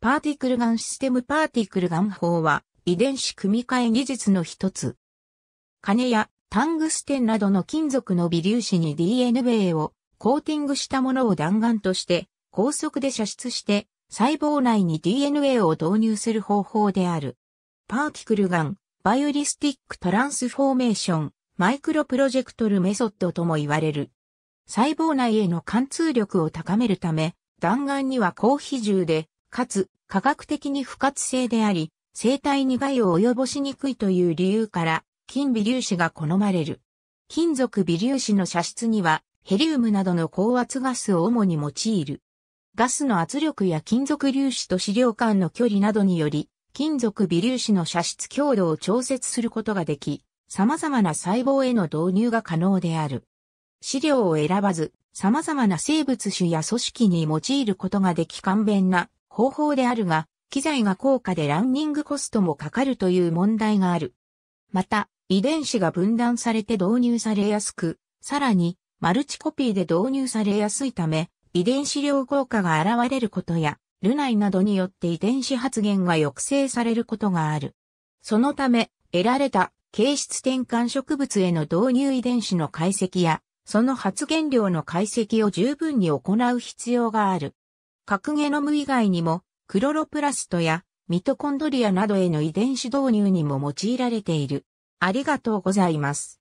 パーティクルガンシステムパーティクルガン法は遺伝子組み換え技術の一つ。金やタングステンなどの金属の微粒子に DNA をコーティングしたものを弾丸として高速で射出して細胞内に DNA を導入する方法である。パーティクルガン、バイオリスティックトランスフォーメーション、マイクロプロジェクトルメソッドとも言われる。細胞内への貫通力を高めるため、弾丸には高比重でかつ、科学的に不活性であり、生体に害を及ぼしにくいという理由から、金微粒子が好まれる。金属微粒子の射出には、ヘリウムなどの高圧ガスを主に用いる。ガスの圧力や金属粒子と資料間の距離などにより、金属微粒子の射出強度を調節することができ、様々な細胞への導入が可能である。資料を選ばず、様々な生物種や組織に用いることができ簡便な方法であるが、機材が高価でランニングコストもかかるという問題がある。また、遺伝子が分断されて導入されやすく、さらに、マルチコピーで導入されやすいため、遺伝子量効果が現れることや、ルナイなどによって遺伝子発現が抑制されることがある。そのため、得られた形質転換植物への導入遺伝子の解析や、その発現量の解析を十分に行う必要がある。核ゲノム以外にも、クロロプラストやミトコンドリアなどへの遺伝子導入にも用いられている。ありがとうございます。